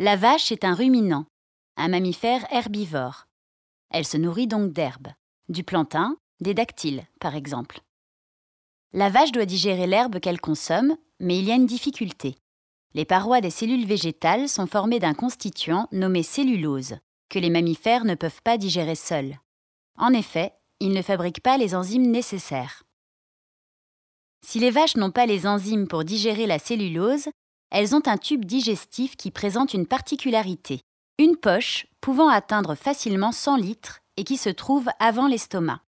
La vache est un ruminant, un mammifère herbivore. Elle se nourrit donc d'herbes, du plantain, des dactyles par exemple. La vache doit digérer l'herbe qu'elle consomme, mais il y a une difficulté. Les parois des cellules végétales sont formées d'un constituant nommé cellulose, que les mammifères ne peuvent pas digérer seuls. En effet, ils ne fabriquent pas les enzymes nécessaires. Si les vaches n'ont pas les enzymes pour digérer la cellulose, elles ont un tube digestif qui présente une particularité, une poche pouvant atteindre facilement 100 litres et qui se trouve avant l'estomac.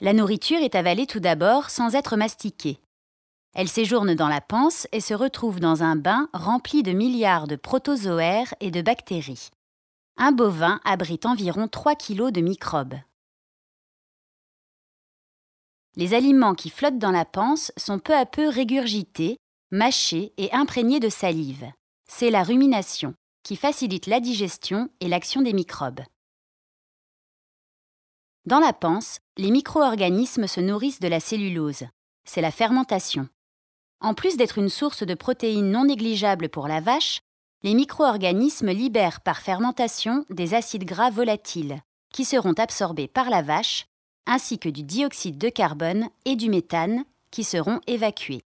La nourriture est avalée tout d'abord sans être mastiquée. Elle séjourne dans la panse et se retrouve dans un bain rempli de milliards de protozoaires et de bactéries. Un bovin abrite environ 3 kg de microbes. Les aliments qui flottent dans la panse sont peu à peu régurgités mâché et imprégné de salive. C'est la rumination, qui facilite la digestion et l'action des microbes. Dans la panse, les micro-organismes se nourrissent de la cellulose. C'est la fermentation. En plus d'être une source de protéines non négligeable pour la vache, les micro-organismes libèrent par fermentation des acides gras volatiles, qui seront absorbés par la vache, ainsi que du dioxyde de carbone et du méthane, qui seront évacués.